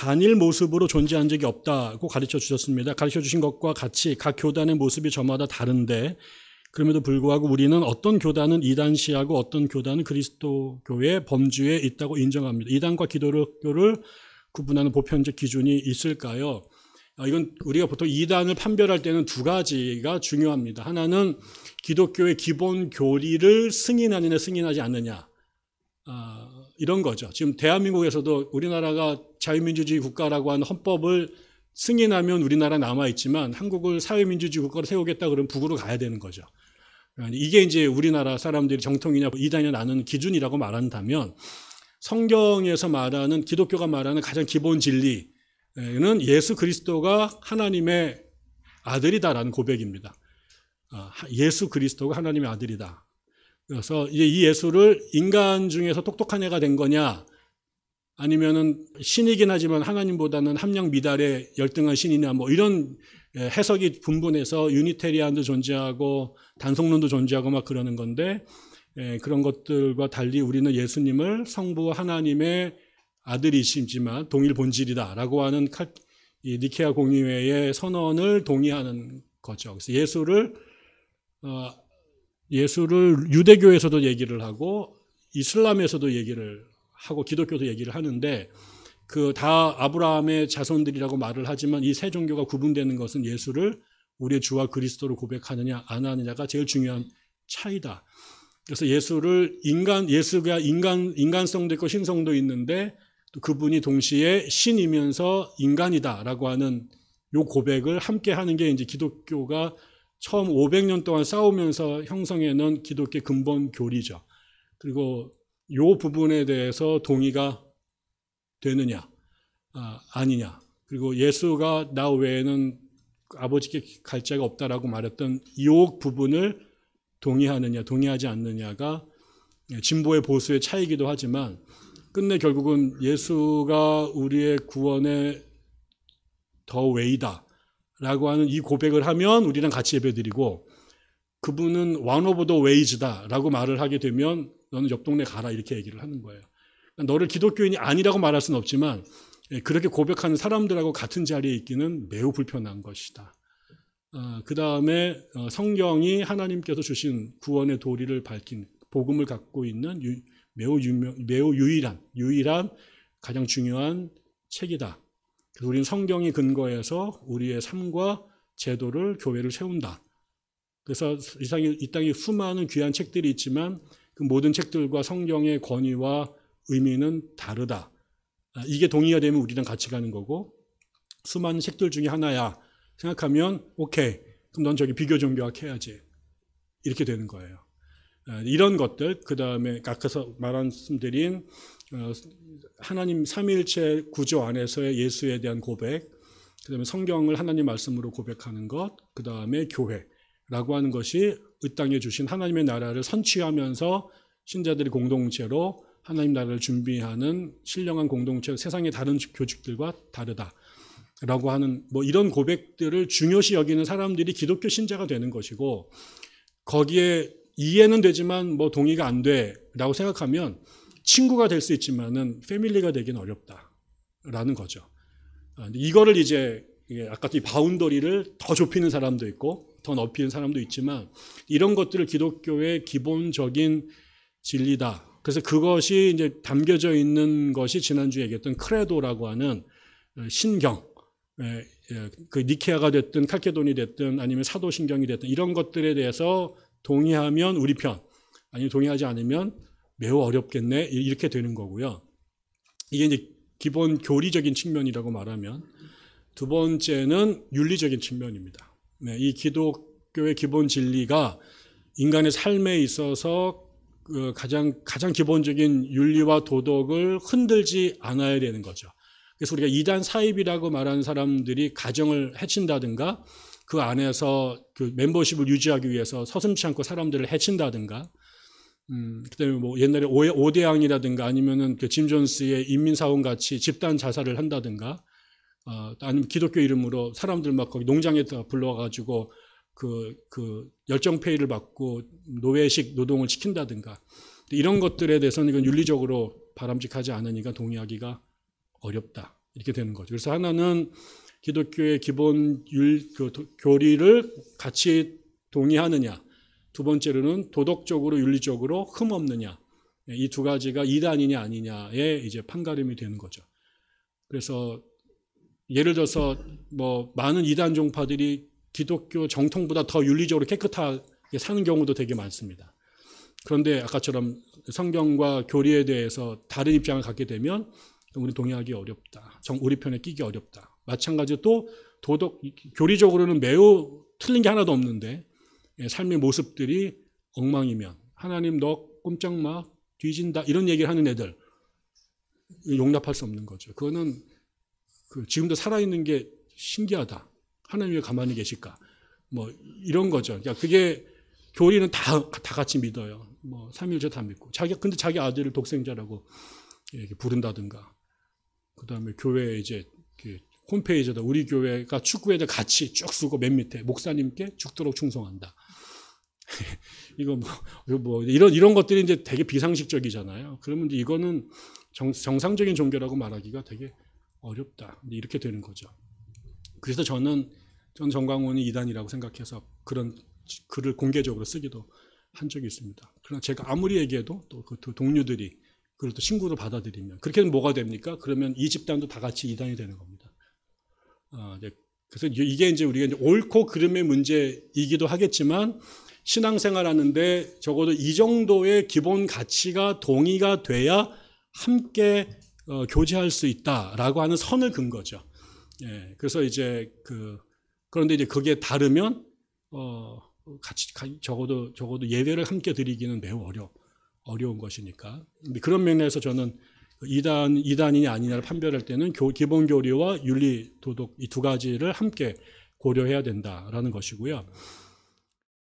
단일 모습으로 존재한 적이 없다고 가르쳐 주셨습니다. 가르쳐 주신 것과 같이 각 교단의 모습이 저마다 다른데 그럼에도 불구하고 우리는 어떤 교단은 이단시하고 어떤 교단은 그리스도교의 범주에 있다고 인정합니다. 이단과 기독교를 구분하는 보편적 기준이 있을까요? 아, 이건 우리가 보통 이단을 판별할 때는 두 가지가 중요합니다. 하나는 기독교의 기본 교리를 승인하느냐 승인하지 않느냐 아, 이런 거죠. 지금 대한민국에서도 우리나라가 자유민주주의 국가라고 하는 헌법을 승인하면 우리나라 남아 있지만 한국을 사회민주주의 국가로 세우겠다 그러면 북으로 가야 되는 거죠. 그러니까 이게 이제 우리나라 사람들이 정통이냐 이단이냐 나는 기준이라고 말한다면 성경에서 말하는 기독교가 말하는 가장 기본 진리는 예수 그리스도가 하나님의 아들이다라는 고백입니다. 아, 예수 그리스도가 하나님의 아들이다. 그래서 이제 이 예수를 인간 중에서 똑똑한 애가 된 거냐 아니면은 신이긴 하지만 하나님보다는 함량 미달의 열등한 신이냐 뭐 이런 예, 해석이 분분해서 유니테리안도 존재하고 단속론도 존재하고 막 그러는 건데 예, 그런 것들과 달리 우리는 예수님을 성부 하나님의 아들이심지만 동일 본질이다라고 하는 니케아 공의회의 선언을 동의하는 거죠. 그래서 예수를 어, 예수를 유대교에서도 얘기를 하고 이슬람에서도 얘기를 하고 기독교도 얘기를 하는데 그 다 아브라함의 자손들이라고 말을 하지만 이 세 종교가 구분되는 것은 예수를 우리의 주와 그리스도로 고백하느냐 안 하느냐가 제일 중요한 차이다. 그래서 예수를 인간 예수가 인간 인간성도 있고 신성도 있는데 또 그분이 동시에 신이면서 인간이다라고 하는 요 고백을 함께 하는 게 이제 기독교가 처음 500년 동안 싸우면서 형성해 놓은 기독교 근본 교리죠. 그리고 이 부분에 대해서 동의가 되느냐 아, 니냐 그리고 예수가 나 외에는 아버지께 갈 자가 없다라고 말했던 이 부분을 동의하느냐 동의하지 않느냐가 진보의 보수의 차이기도 하지만 끝내 결국은 예수가 우리의 구원의 더 웨이다 라고 하는 이 고백을 하면 우리랑 같이 예배드리고 그분은 one of the ways다 라고 말을 하게 되면 너는 옆 동네 가라 이렇게 얘기를 하는 거예요. 그러니까 너를 기독교인이 아니라고 말할 수는 없지만 예, 그렇게 고백하는 사람들하고 같은 자리에 있기는 매우 불편한 것이다. 어, 그 다음에 어, 성경이 하나님께서 주신 구원의 도리를 밝힌 복음을 갖고 있는 유, 매우 유명, 매우 유일한 유일한 가장 중요한 책이다. 그래서 우리는 성경이 근거해서 우리의 삶과 제도를 교회를 세운다. 그래서 이상이 이 땅에 수많은 귀한 책들이 있지만 그 모든 책들과 성경의 권위와 의미는 다르다. 아, 이게 동의가 되면 우리랑 같이 가는 거고 수많은 책들 중에 하나야 생각하면 오케이 그럼 넌 저기 비교 종교학 해야지 이렇게 되는 거예요. 아, 이런 것들 그 다음에 아까서 말씀드린 어, 하나님 삼일체 구조 안에서의 예수에 대한 고백, 그 다음에 성경을 하나님 말씀으로 고백하는 것, 그 다음에 교회라고 하는 것이 이 땅에 주신 하나님의 나라를 선취하면서 신자들이 공동체로 하나님 나라를 준비하는 신령한 공동체 세상의 다른 교직들과 다르다. 라고 하는 뭐 이런 고백들을 중요시 여기는 사람들이 기독교 신자가 되는 것이고 거기에 이해는 되지만 뭐 동의가 안 돼라고 생각하면 친구가 될 수 있지만은 패밀리가 되긴 어렵다라는 거죠. 아, 이거를 이제 아까 이 바운더리를 더 좁히는 사람도 있고 더높이는 사람도 있지만 이런 것들을 기독교의 기본적인 진리다. 그래서 그것이 이제 담겨져 있는 것이 지난주에 얘기했던 크레도라고 하는 어, 신경, 그 니케아가 됐든 칼케돈이 됐든 아니면 사도신경이 됐든 이런 것들에 대해서 동의하면 우리 편, 아니면 동의하지 않으면 매우 어렵겠네 이렇게 되는 거고요. 이게 이제 기본 교리적인 측면이라고 말하면 두 번째는 윤리적인 측면입니다. 네, 이 기독교의 기본 진리가 인간의 삶에 있어서 그 가장 가장 기본적인 윤리와 도덕을 흔들지 않아야 되는 거죠. 그래서 우리가 이단 사입이라고 말하는 사람들이 가정을 해친다든가 그 안에서 그 멤버십을 유지하기 위해서 서슴치 않고 사람들을 해친다든가 음, 그다음에 뭐 옛날에 오대양이라든가 아니면은 그짐 존스의 인민사원 같이 집단 자살을 한다든가 어, 아니면 기독교 이름으로 사람들 막 거기 농장에다 불러가지고 그, 그 열정페이를 받고 노예식 노동을 시킨다든가 이런 것들에 대해서는 이건 윤리적으로 바람직하지 않으니까 동의하기가 어렵다. 이렇게 되는 거죠. 그래서 하나는 기독교의 기본 율, 그 교리를 같이 동의하느냐. 두 번째로는 도덕적으로 윤리적으로 흠없느냐. 이 두 가지가 이단이냐 아니냐에 이제 판가름이 되는 거죠. 그래서 예를 들어서 뭐 많은 이단 종파들이 기독교 정통보다 더 윤리적으로 깨끗하게 사는 경우도 되게 많습니다. 그런데 아까처럼 성경과 교리에 대해서 다른 입장을 갖게 되면 우리 동의하기 어렵다. 정 우리 편에 끼기 어렵다. 마찬가지로 또 도덕 교리적으로는 매우 틀린 게 하나도 없는데 예, 삶의 모습들이 엉망이면 하나님 너 꼼짝 마 뒤진다 이런 얘기를 하는 애들 용납할 수 없는 거죠. 그거는 그 지금도 살아있는 게 신기하다. 하나님 왜 가만히 계실까? 뭐 이런 거죠. 그러니까 그게 교리는 다, 다 같이 믿어요. 뭐 삼일째 다 믿고 자기 근데 자기 아들을 독생자라고 이렇게 부른다든가 그다음에 교회 이제 그 홈페이지에다 우리 교회가 축구에 다 같이 쭉 쓰고 맨 밑에 목사님께 죽도록 충성한다. 이거 뭐, 뭐, 이런 이런 것들이 이제 되게 비상식적이잖아요. 그러면 이제 이거는 정, 정상적인 종교라고 말하기가 되게 어렵다. 이렇게 되는 거죠. 그래서 저는 전 정광훈이 이단이라고 생각해서 그런 글을 공개적으로 쓰기도 한 적이 있습니다. 그러나 제가 아무리 얘기해도 또 그 동료들이 그걸 또 신고를 받아들이면 그렇게 되면 뭐가 됩니까? 그러면 이 집단도 다 같이 이단이 되는 겁니다. 아, 네. 그래서 이게 이제 우리가 옳고 그름의 문제이기도 하겠지만 신앙생활 하는데 적어도 이 정도의 기본 가치가 동의가 돼야 함께 어, 교제할 수 있다라고 하는 선을 근 거죠. 예, 그래서 이제 그 그런데 이제 그게 다르면 어, 같이 적어도 적어도 예배를 함께 드리기는 매우 어려 어려운 것이니까. 근데 그런 면에서 저는 그 이단 이단이냐 아니냐를 판별할 때는 교, 기본 교리와 윤리 도덕 이 두 가지를 함께 고려해야 된다라는 것이고요.